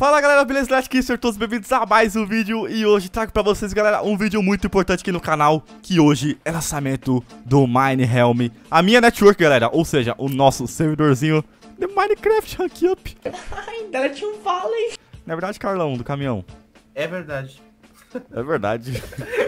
Fala galera, beleza? Lastkisser, todos bem-vindos a mais um vídeo E hoje trago pra vocês, galera, um vídeo muito importante aqui no canal Que hoje é lançamento do Mine Helm A minha network, galera, ou seja, o nosso servidorzinho de Minecraft Rank Up Ai, Delete um Não Na verdade, Carlão, do caminhão É verdade É verdade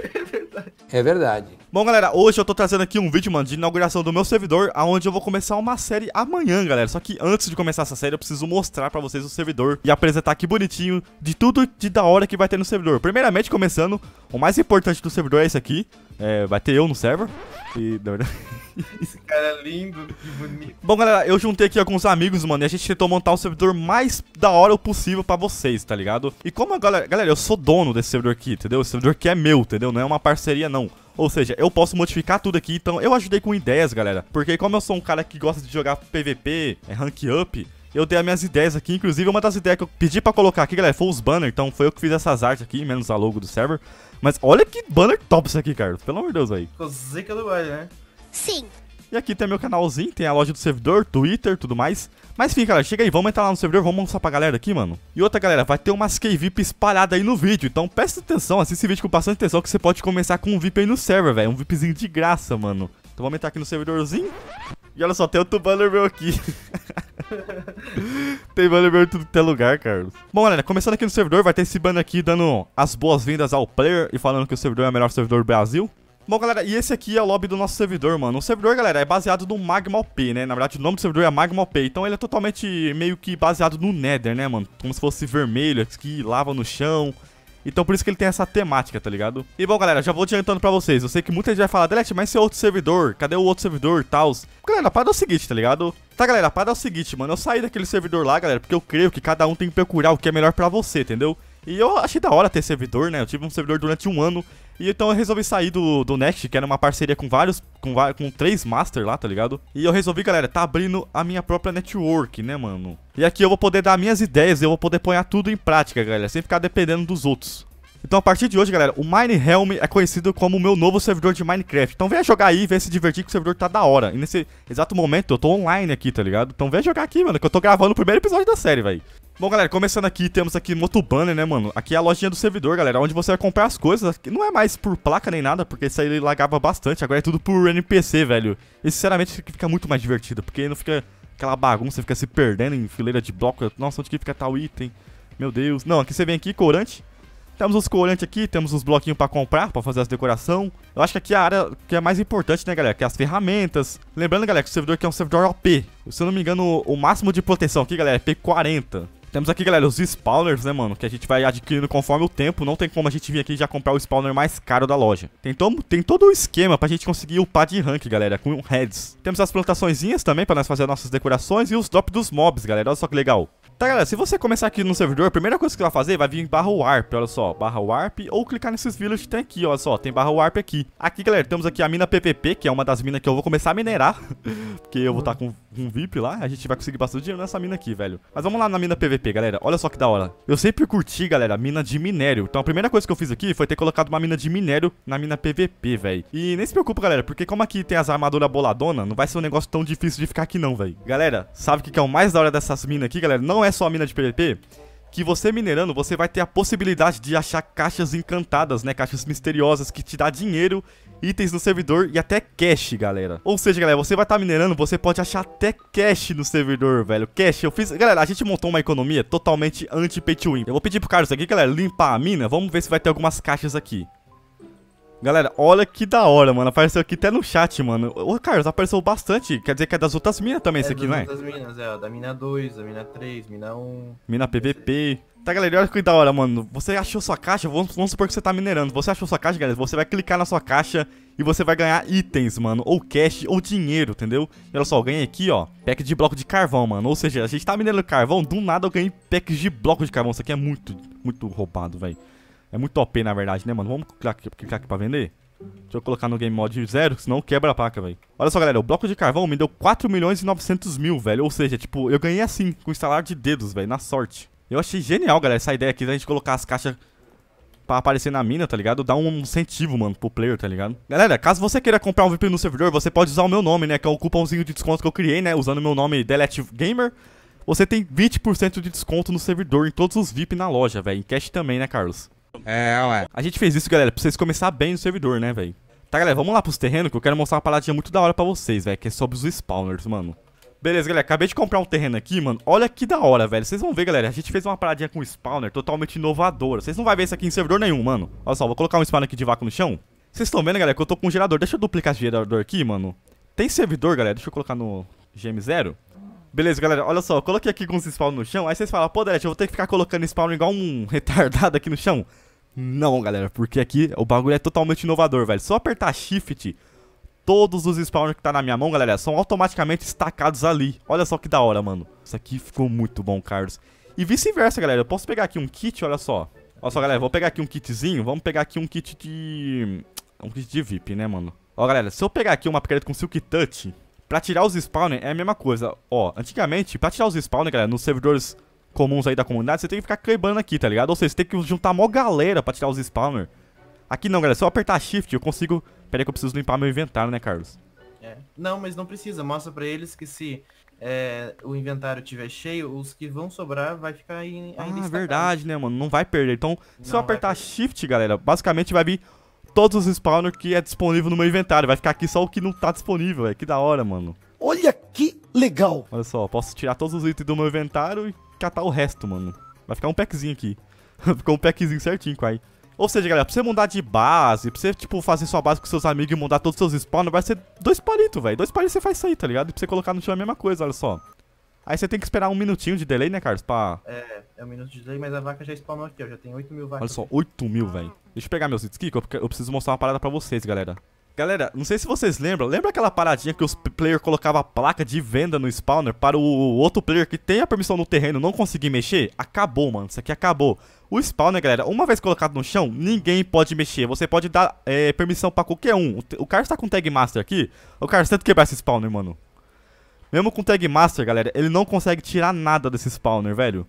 verdade. É verdade. Bom, galera, hoje eu tô trazendo aqui um vídeo, mano, de inauguração do meu servidor, aonde eu vou começar uma série amanhã, galera. Só que antes de começar essa série, eu preciso mostrar pra vocês o servidor e apresentar aqui bonitinho de tudo de da hora que vai ter no servidor. Primeiramente, começando, o mais importante do servidor é esse aqui, é, vai ter eu no server. E, na verdade. Esse cara é lindo, que bonito. Bom, galera, eu juntei aqui alguns amigos, mano, e a gente tentou montar o servidor mais da hora possível pra vocês, tá ligado? E como, agora galera, eu sou dono desse servidor aqui, entendeu? Esse servidor que é meu, entendeu? Não é uma parceria, não. Ou seja, eu posso modificar tudo aqui, então eu ajudei com ideias, galera. Porque como eu sou um cara que gosta de jogar PVP, é rank up, eu tenho as minhas ideias aqui. Inclusive, uma das ideias que eu pedi pra colocar aqui, galera, foi os banners. Então, foi eu que fiz essas artes aqui, menos a logo do server. Mas olha que banner top isso aqui, Carlos. Pelo amor de Deus, aí. Zica do baile, né? Sim. E aqui tem meu canalzinho, tem a loja do servidor, Twitter, tudo mais. Mas enfim, galera, chega aí, vamos entrar lá no servidor, vamos mostrar pra galera aqui, mano. E outra, galera, vai ter umas key VIP espalhada aí no vídeo, então presta atenção, assista esse vídeo com bastante atenção que você pode começar com um VIP aí no server, velho. Um VIPzinho de graça, mano. Então vamos entrar aqui no servidorzinho. E olha só, tem outro banner meu aqui. tem banner meu em tudo que tem é lugar, Carlos. Bom, galera, começando aqui no servidor, vai ter esse banner aqui dando as boas-vindas ao player e falando que o servidor é o melhor servidor do Brasil. Bom, galera, e esse aqui é o lobby do nosso servidor, mano. O servidor, galera, é baseado no Magma OP, né? Na verdade, o nome do servidor é Magma OP, então ele é totalmente meio que baseado no Nether, né, mano? Como se fosse vermelho, que lava no chão, então por isso que ele tem essa temática, tá ligado? E bom, galera, já vou adiantando pra vocês. Eu sei que muita gente vai falar, Delete, mas esse é outro servidor. Cadê o outro servidor e tal? Galera, a parada é o seguinte, tá ligado? Tá, galera, a parada é o seguinte, mano. Eu saí daquele servidor lá, galera, porque eu creio que cada um tem que procurar o que é melhor pra você, entendeu? E eu achei da hora ter servidor, né? Eu tive um servidor durante um ano. E então eu resolvi sair do, do Next, que era uma parceria com vários, com, com três Master lá, tá ligado? E eu resolvi, galera, tá abrindo a minha própria network, né, mano? E aqui eu vou poder dar minhas ideias, eu vou poder pôr tudo em prática, galera, sem ficar dependendo dos outros. Então a partir de hoje, galera, o Mine Helm é conhecido como o meu novo servidor de Minecraft. Então venha jogar aí, venha se divertir que o servidor tá da hora. E nesse exato momento eu tô online aqui, tá ligado? Então venha jogar aqui, mano, que eu tô gravando o primeiro episódio da série, velho. Bom, galera, começando aqui, temos aqui Motobanner, né, mano? Aqui é a lojinha do servidor, galera, onde você vai comprar as coisas. não é mais por placa nem nada, porque isso aí lagava bastante. Agora é tudo por NPC, velho. E, sinceramente, fica muito mais divertido, porque não fica aquela bagunça, fica se perdendo em fileira de bloco. Nossa, onde que fica tal item? Meu Deus. Não, aqui você vem aqui, corante. Temos os corantes aqui, temos os bloquinhos pra comprar, pra fazer as decoração. Eu acho que aqui é a área que é mais importante, né, galera? Que é as ferramentas. Lembrando, galera, que o servidor aqui é um servidor OP. Se eu não me engano, o máximo de proteção aqui, galera, é P40. Temos aqui, galera, os spawners, né, mano? Que a gente vai adquirindo conforme o tempo. Não tem como a gente vir aqui já comprar o spawner mais caro da loja. Tem, to tem todo o um esquema pra gente conseguir upar de rank, galera, com heads. Temos as plantaçõezinhas também pra nós fazer nossas decorações e os drops dos mobs, galera. Olha só que legal. Tá, galera, se você começar aqui no servidor, a primeira coisa que vai fazer vai vir em barra warp, olha só, barra warp, ou clicar nesses village que tem aqui, olha só, tem barra warp aqui. Aqui, galera, temos aqui a mina PPP que é uma das minas que eu vou começar a minerar, porque eu vou estar tá com um VIP lá, a gente vai conseguir bastante dinheiro nessa mina aqui, velho. Mas vamos lá na mina PVP, galera. Olha só que da hora. Eu sempre curti, galera, mina de minério. Então a primeira coisa que eu fiz aqui foi ter colocado uma mina de minério na mina PVP, velho. E nem se preocupa, galera, porque como aqui tem as armaduras boladona, não vai ser um negócio tão difícil de ficar aqui não, velho. Galera, sabe o que é o mais da hora dessas minas aqui, galera? Não é só a mina de PVP, que você minerando, você vai ter a possibilidade de achar caixas encantadas, né? Caixas misteriosas que te dá dinheiro, itens no servidor e até cash, galera. Ou seja, galera, você vai estar tá minerando, você pode achar até cash no servidor, velho. Cash, eu fiz... Galera, a gente montou uma economia totalmente anti-pay to win. Eu vou pedir pro Carlos aqui, galera, limpar a mina. Vamos ver se vai ter algumas caixas aqui. Galera, olha que da hora, mano. Apareceu aqui até no chat, mano. Ô, Carlos, apareceu bastante. Quer dizer que é das outras minas também, é aqui, não É das outras minas, é. Ó, da mina 2, da mina 3, mina 1. Mina PVP. Tá, galera, olha que da hora, mano. Você achou sua caixa? Vamos, vamos supor que você tá minerando. Você achou sua caixa, galera? Você vai clicar na sua caixa e você vai ganhar itens, mano. Ou cash, ou dinheiro, entendeu? E olha só, eu ganhei aqui, ó, pack de bloco de carvão, mano. Ou seja, a gente tá minerando carvão, do nada eu ganhei packs de bloco de carvão. Isso aqui é muito, muito roubado, velho. É muito OP, na verdade, né, mano? Vamos clicar aqui, pra vender? Deixa eu colocar no Game Mod zero, senão quebra a placa, velho. Olha só, galera, o bloco de carvão me deu 4 milhões e 900 mil, velho. Ou seja, tipo, eu ganhei assim, com instalar de dedos, velho, na sorte. Eu achei genial, galera, essa ideia aqui da gente colocar as caixas pra aparecer na mina, tá ligado? Dá um incentivo, mano, pro player, tá ligado? Galera, caso você queira comprar um VIP no servidor, você pode usar o meu nome, né? Que é o cupomzinho de desconto que eu criei, né? Usando o meu nome Delete Gamer. Você tem 20% de desconto no servidor em todos os VIP na loja, velho. Em cash também, né, Carlos? É, ué. A gente fez isso, galera, pra vocês começar bem no servidor, né, velho? Tá, galera, vamos lá pros terrenos que eu quero mostrar uma paradinha muito da hora pra vocês, velho, que é sobre os spawners, mano. Beleza, galera, acabei de comprar um terreno aqui, mano. Olha que da hora, velho. Vocês vão ver, galera, a gente fez uma paradinha com spawner totalmente inovadora. Vocês não vão ver isso aqui em servidor nenhum, mano. Olha só, vou colocar um spawner aqui de vácuo no chão. Vocês estão vendo, galera, que eu tô com um gerador. Deixa eu duplicar esse gerador aqui, mano. Tem servidor, galera, deixa eu colocar no GM0. Beleza, galera, olha só, eu coloquei aqui com os no chão, aí vocês falam, pô, Delete, eu vou ter que ficar colocando spawn igual um retardado aqui no chão. Não, galera, porque aqui o bagulho é totalmente inovador, velho. Só apertar shift, todos os spawners que tá na minha mão, galera, são automaticamente estacados ali. Olha só que da hora, mano. Isso aqui ficou muito bom, Carlos. E vice-versa, galera, eu posso pegar aqui um kit, olha só. Olha só, galera, vou pegar aqui um kitzinho, vamos pegar aqui um kit de... Um kit de VIP, né, mano? Ó, galera, se eu pegar aqui uma picareta com Silk Touch, Pra tirar os spawner é a mesma coisa. Ó, antigamente, pra tirar os spawner, galera, nos servidores comuns aí da comunidade, você tem que ficar crebando aqui, tá ligado? Ou seja, você tem que juntar mó galera pra tirar os spawner. Aqui não, galera, se eu apertar shift, eu consigo... Pera aí que eu preciso limpar meu inventário, né, Carlos? É. Não, mas não precisa. Mostra pra eles que se é, o inventário tiver cheio, os que vão sobrar vai ficar aí ainda Ah, verdade, né, mano? Não vai perder. Então, se não eu apertar shift, galera, basicamente vai vir todos os spawners que é disponível no meu inventário. Vai ficar aqui só o que não tá disponível, é que da hora, mano. Olha que legal! Olha só, posso tirar todos os itens do meu inventário e catar o resto, mano. Vai ficar um packzinho aqui. Ficou um packzinho certinho, aí. Ou seja, galera, pra você mudar de base, pra você, tipo, fazer sua base com seus amigos e mudar todos os seus spawners, vai ser dois palitos, velho. Dois palitos você faz isso aí, tá ligado? E pra você colocar no time é a mesma coisa, olha só. Aí você tem que esperar um minutinho de delay, né, Carlos? Pra... É. É um minuto de delay, mas a vaca já spawnou aqui, ó. Já tem 8 mil vacas. Olha só, 8 mil, velho. Deixa eu pegar meus aqui, que eu preciso mostrar uma parada pra vocês, galera. Galera, não sei se vocês lembram, lembra aquela paradinha que os players colocava a placa de venda no spawner para o outro player que tem a permissão no terreno não conseguir mexer? Acabou, mano, isso aqui acabou. O spawner, galera, uma vez colocado no chão, ninguém pode mexer, você pode dar é, permissão para qualquer um. O, o cara está com tag master aqui, o cara tenta quebrar esse spawner, mano. Mesmo com tag master, galera, ele não consegue tirar nada desse spawner, velho.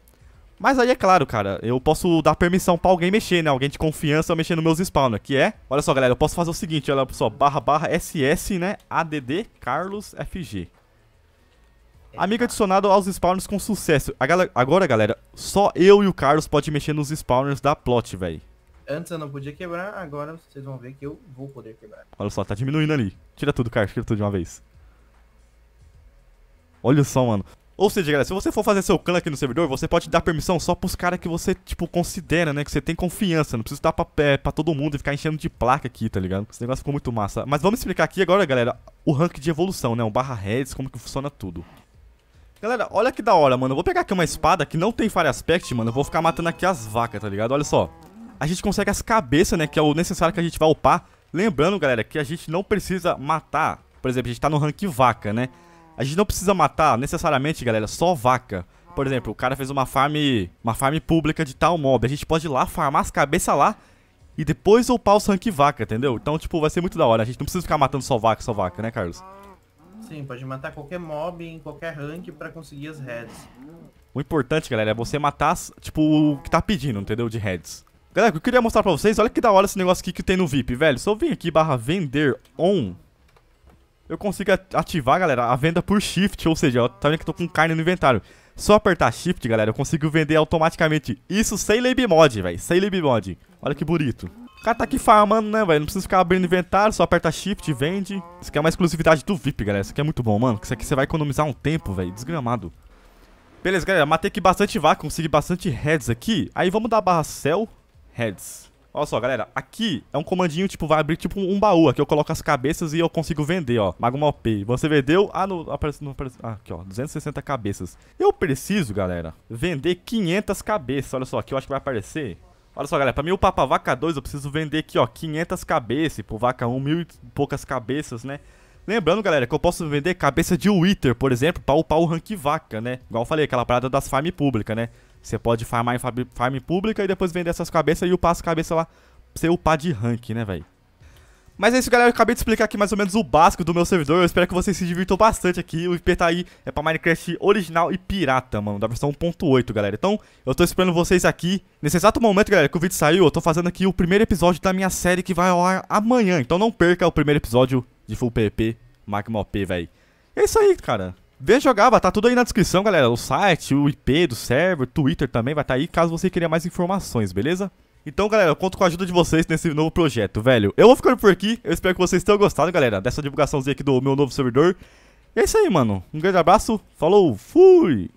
Mas aí é claro, cara, eu posso dar permissão pra alguém mexer, né? Alguém de confiança mexer nos meus spawners, que é... Olha só, galera, eu posso fazer o seguinte, olha só, barra barra SS, né? ADD Carlos FG. Amigo adicionado aos spawners com sucesso. Agora, galera, só eu e o Carlos pode mexer nos spawners da plot, velho. Antes eu não podia quebrar, agora vocês vão ver que eu vou poder quebrar. Olha só, tá diminuindo ali. Tira tudo, Carlos, tira tudo de uma vez. Olha só, mano. Ou seja, galera, se você for fazer seu clã aqui no servidor, você pode dar permissão só pros caras que você, tipo, considera, né? Que você tem confiança. Não precisa dar pra, é, pra todo mundo e ficar enchendo de placa aqui, tá ligado? Esse negócio ficou muito massa. Mas vamos explicar aqui agora, galera, o rank de evolução, né? O barra heads, como que funciona tudo. Galera, olha que da hora, mano. Eu vou pegar aqui uma espada que não tem fire aspect, mano. Eu vou ficar matando aqui as vacas, tá ligado? Olha só. A gente consegue as cabeças, né? Que é o necessário que a gente vai upar. Lembrando, galera, que a gente não precisa matar. Por exemplo, a gente tá no rank vaca, né? A gente não precisa matar necessariamente, galera, só vaca. Por exemplo, o cara fez uma farm, uma farm pública de tal mob. A gente pode ir lá, farmar as cabeças lá e depois upar os rank vaca, entendeu? Então, tipo, vai ser muito da hora. A gente não precisa ficar matando só vaca, só vaca, né, Carlos? Sim, pode matar qualquer mob em qualquer rank pra conseguir as heads. O importante, galera, é você matar, tipo, o que tá pedindo, entendeu? De heads. Galera, o que eu queria mostrar pra vocês, olha que da hora esse negócio aqui que tem no VIP, velho. Se eu vim aqui, barra vender on, eu consigo ativar, galera, a venda por shift, ou seja, ó, tá vendo que eu tô com carne no inventário. Só apertar shift, galera, eu consigo vender automaticamente. Isso sem lab mod, velho, sem lab mod. Olha que bonito. O cara tá aqui farmando, né, velho? Não precisa ficar abrindo inventário, só aperta shift e vende. Isso aqui é uma exclusividade do VIP, galera. Isso aqui é muito bom, mano. Isso aqui você vai economizar um tempo, velho, desgramado. Beleza, galera, matei aqui bastante vaca, consegui bastante heads aqui. Aí vamos dar barra cell, heads. Olha só, galera. Aqui é um comandinho, tipo, vai abrir tipo um baú. Aqui eu coloco as cabeças e eu consigo vender, ó. mago malpe Você vendeu... Ah, Aparece, não aparece... Ah, aqui, ó. 260 cabeças. Eu preciso, galera, vender 500 cabeças. Olha só, aqui eu acho que vai aparecer... Olha só, galera, pra mim o Papa Vaca 2 eu preciso vender aqui, ó, 500 cabeças, por tipo, Vaca 1, mil e poucas cabeças, né? Lembrando, galera, que eu posso vender cabeça de Wither, por exemplo, pra upar o rank Vaca, né? Igual eu falei, aquela parada das farm pública, né? Você pode farmar em farm, farm pública e depois vender essas cabeças e upar as cabeças lá pra você upar de rank, né, velho? Mas é isso, galera. Eu acabei de explicar aqui mais ou menos o básico do meu servidor. Eu espero que vocês se divirtam bastante aqui. O IP tá aí, é pra Minecraft original e pirata, mano, da versão 1.8, galera. Então, eu tô esperando vocês aqui. Nesse exato momento, galera, que o vídeo saiu, eu tô fazendo aqui o primeiro episódio da minha série que vai ao ar amanhã. Então não perca o primeiro episódio de Full PP Magma OP, velho. É isso aí, cara. Vê jogava, tá tudo aí na descrição, galera. O site, o IP do server, Twitter também vai estar tá aí, caso você queira mais informações, beleza? Então, galera, eu conto com a ajuda de vocês nesse novo projeto, velho. Eu vou ficando por aqui, eu espero que vocês tenham gostado, galera, dessa divulgaçãozinha aqui do meu novo servidor. E é isso aí, mano. Um grande abraço, falou, fui!